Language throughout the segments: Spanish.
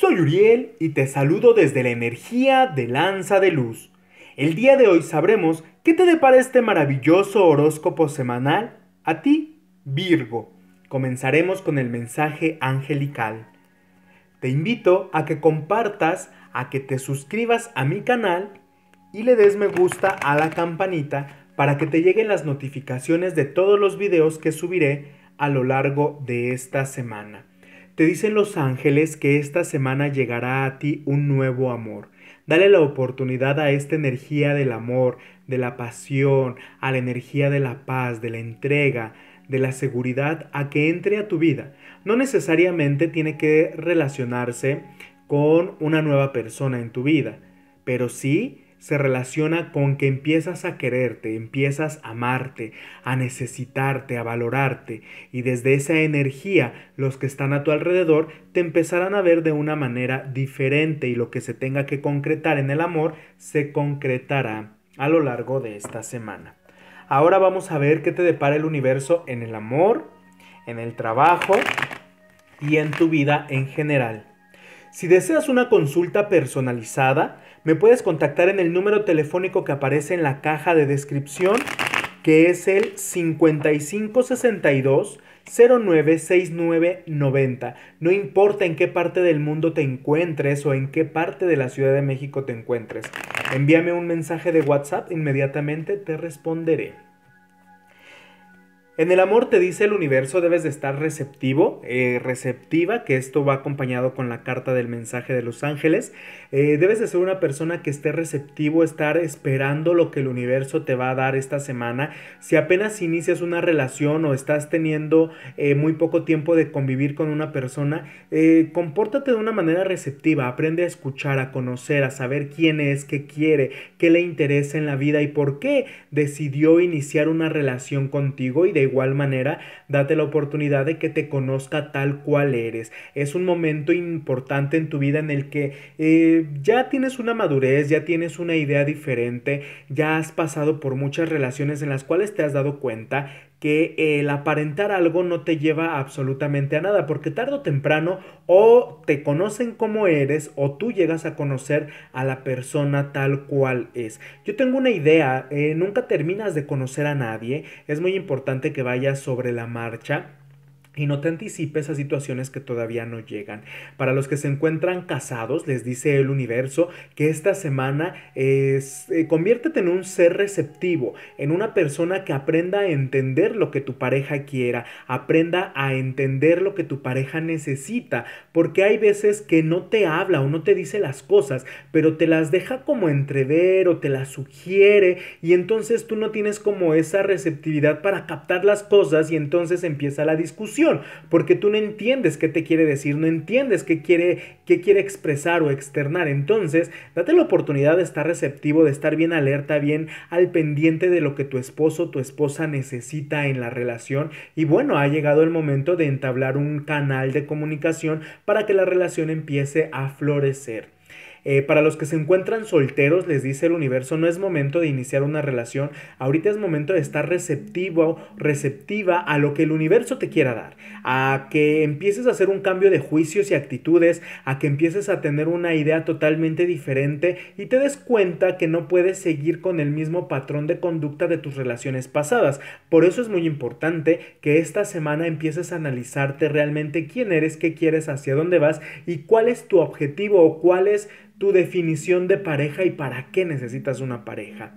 Soy Uriel y te saludo desde la energía de Lanza de Luz. El día de hoy sabremos qué te depara este maravilloso horóscopo semanal a ti, Virgo. Comenzaremos con el mensaje angelical. Te invito a que compartas, a que te suscribas a mi canal y le des me gusta a la campanita para que te lleguen las notificaciones de todos los videos que subiré a lo largo de esta semana. Te dicen los ángeles que esta semana llegará a ti un nuevo amor. Dale la oportunidad a esta energía del amor, de la pasión, a la energía de la paz, de la entrega, de la seguridad a que entre a tu vida. No necesariamente tiene que relacionarse con una nueva persona en tu vida, pero sí se relaciona con que empiezas a quererte, empiezas a amarte, a necesitarte, a valorarte, y desde esa energía los que están a tu alrededor te empezarán a ver de una manera diferente y lo que se tenga que concretar en el amor se concretará a lo largo de esta semana. Ahora vamos a ver qué te depara el universo en el amor, en el trabajo y en tu vida en general. Si deseas una consulta personalizada, me puedes contactar en el número telefónico que aparece en la caja de descripción, que es el 5562 096990. No importa en qué parte del mundo te encuentres o en qué parte de la Ciudad de México te encuentres. Envíame un mensaje de WhatsApp, inmediatamente te responderé. En el amor te dice el universo debes de estar receptivo, eh, receptiva, que esto va acompañado con la carta del mensaje de los ángeles. Eh, debes de ser una persona que esté receptivo, estar esperando lo que el universo te va a dar esta semana. Si apenas inicias una relación o estás teniendo eh, muy poco tiempo de convivir con una persona, compórtate de una manera receptiva, aprende a escuchar, a conocer, a saber quién es, qué quiere, qué le interesa en la vida y por qué decidió iniciar una relación contigo y de igual manera, date la oportunidad de que te conozca tal cual eres. Es un momento importante en tu vida en el que eh, ya tienes una madurez, ya tienes una idea diferente, ya has pasado por muchas relaciones en las cuales te has dado cuenta que el aparentar algo no te lleva absolutamente a nada, porque tarde o temprano o te conocen como eres o tú llegas a conocer a la persona tal cual es. Yo tengo una idea, eh, nunca terminas de conocer a nadie, es muy importante que vayas sobre la marcha y no te anticipes a situaciones que todavía no llegan. Para los que se encuentran casados, les dice el universo que esta semana es, eh, conviértete en un ser receptivo, en una persona que aprenda a entender lo que tu pareja quiera, aprenda a entender lo que tu pareja necesita, porque hay veces que no te habla o no te dice las cosas, pero te las deja como entrever o te las sugiere y entonces tú no tienes como esa receptividad para captar las cosas y entonces empieza la discusión porque tú no entiendes qué te quiere decir, no entiendes qué quiere, qué quiere expresar o externar. Entonces, date la oportunidad de estar receptivo, de estar bien alerta, bien al pendiente de lo que tu esposo tu esposa necesita en la relación. Y bueno, ha llegado el momento de entablar un canal de comunicación para que la relación empiece a florecer. Eh, para los que se encuentran solteros, les dice el universo, no es momento de iniciar una relación, ahorita es momento de estar receptivo, receptiva a lo que el universo te quiera dar, a que empieces a hacer un cambio de juicios y actitudes, a que empieces a tener una idea totalmente diferente y te des cuenta que no puedes seguir con el mismo patrón de conducta de tus relaciones pasadas. Por eso es muy importante que esta semana empieces a analizarte realmente quién eres, qué quieres, hacia dónde vas y cuál es tu objetivo o cuál es tu definición de pareja y para qué necesitas una pareja.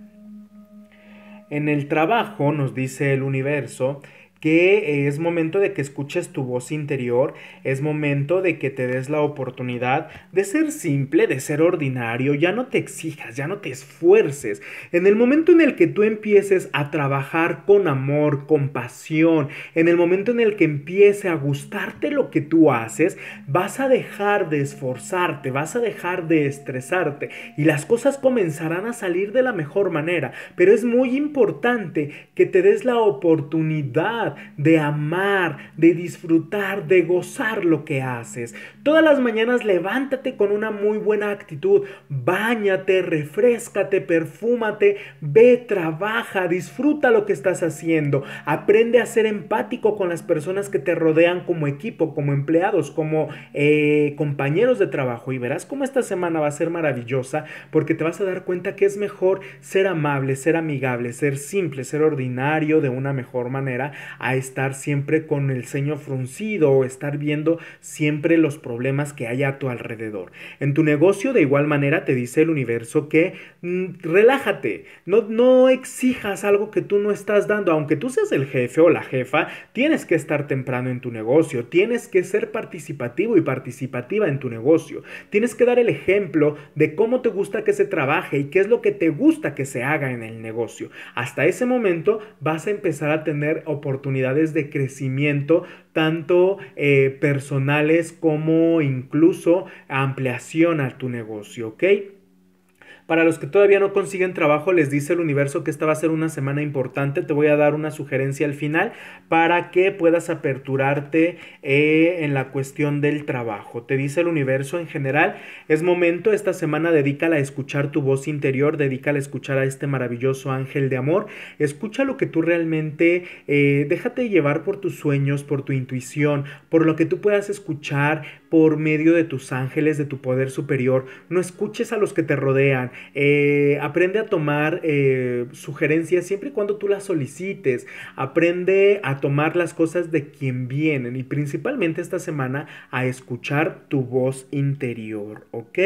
En el trabajo, nos dice el universo, que eh, es momento de que escuches tu voz interior, es momento de que te des la oportunidad de ser simple, de ser ordinario, ya no te exijas, ya no te esfuerces. En el momento en el que tú empieces a trabajar con amor, con pasión, en el momento en el que empiece a gustarte lo que tú haces, vas a dejar de esforzarte, vas a dejar de estresarte y las cosas comenzarán a salir de la mejor manera. Pero es muy importante que te des la oportunidad de amar, de disfrutar, de gozar lo que haces. Todas las mañanas levántate con una muy buena actitud, báñate, refrescate, perfúmate, ve, trabaja, disfruta lo que estás haciendo, aprende a ser empático con las personas que te rodean como equipo, como empleados, como eh, compañeros de trabajo y verás cómo esta semana va a ser maravillosa porque te vas a dar cuenta que es mejor ser amable, ser amigable, ser simple, ser ordinario de una mejor manera a estar siempre con el ceño fruncido o estar viendo siempre los problemas que hay a tu alrededor. En tu negocio de igual manera te dice el universo que mm, relájate, no, no exijas algo que tú no estás dando, aunque tú seas el jefe o la jefa, tienes que estar temprano en tu negocio, tienes que ser participativo y participativa en tu negocio, tienes que dar el ejemplo de cómo te gusta que se trabaje y qué es lo que te gusta que se haga en el negocio. Hasta ese momento vas a empezar a tener oportunidades de crecimiento, tanto eh, personales como incluso ampliación a tu negocio, ¿ok? Para los que todavía no consiguen trabajo, les dice el universo que esta va a ser una semana importante. Te voy a dar una sugerencia al final para que puedas aperturarte eh, en la cuestión del trabajo. Te dice el universo en general, es momento, esta semana dedícala a escuchar tu voz interior, dedícala a escuchar a este maravilloso ángel de amor. Escucha lo que tú realmente, eh, déjate llevar por tus sueños, por tu intuición, por lo que tú puedas escuchar por medio de tus ángeles, de tu poder superior. No escuches a los que te rodean eh, aprende a tomar eh, sugerencias siempre y cuando tú las solicites. Aprende a tomar las cosas de quien vienen y principalmente esta semana a escuchar tu voz interior, ¿ok?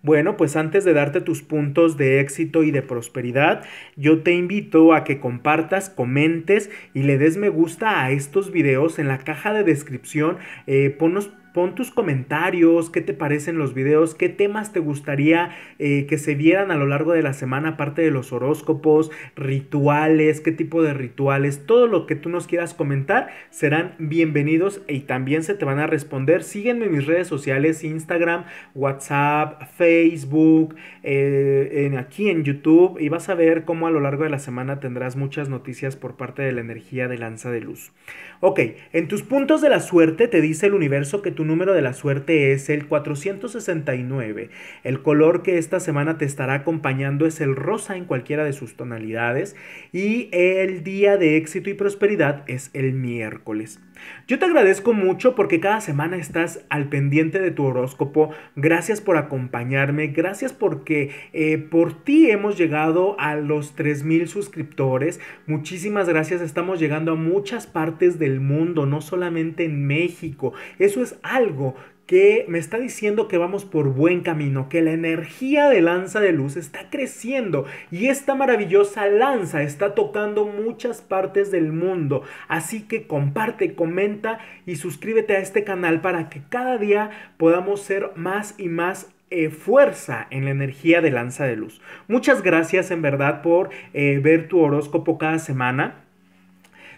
Bueno, pues antes de darte tus puntos de éxito y de prosperidad, yo te invito a que compartas, comentes y le des me gusta a estos videos en la caja de descripción. Eh, ponos Pon tus comentarios, qué te parecen los videos, qué temas te gustaría eh, que se vieran a lo largo de la semana, aparte de los horóscopos, rituales, qué tipo de rituales, todo lo que tú nos quieras comentar serán bienvenidos y también se te van a responder. Sígueme en mis redes sociales, Instagram, WhatsApp, Facebook, eh, aquí en YouTube y vas a ver cómo a lo largo de la semana tendrás muchas noticias por parte de la energía de lanza de luz. Ok, en tus puntos de la suerte te dice el universo que tú número de la suerte es el 469. El color que esta semana te estará acompañando es el rosa en cualquiera de sus tonalidades y el día de éxito y prosperidad es el miércoles. Yo te agradezco mucho porque cada semana estás al pendiente de tu horóscopo. Gracias por acompañarme. Gracias porque eh, por ti hemos llegado a los 3.000 suscriptores. Muchísimas gracias. Estamos llegando a muchas partes del mundo, no solamente en México. Eso es algo que me está diciendo que vamos por buen camino, que la energía de lanza de luz está creciendo y esta maravillosa lanza está tocando muchas partes del mundo. Así que comparte, comenta y suscríbete a este canal para que cada día podamos ser más y más eh, fuerza en la energía de lanza de luz. Muchas gracias en verdad por eh, ver tu horóscopo cada semana.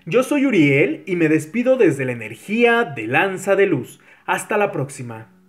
Yo soy Uriel y me despido desde la energía de lanza de luz. Hasta la próxima.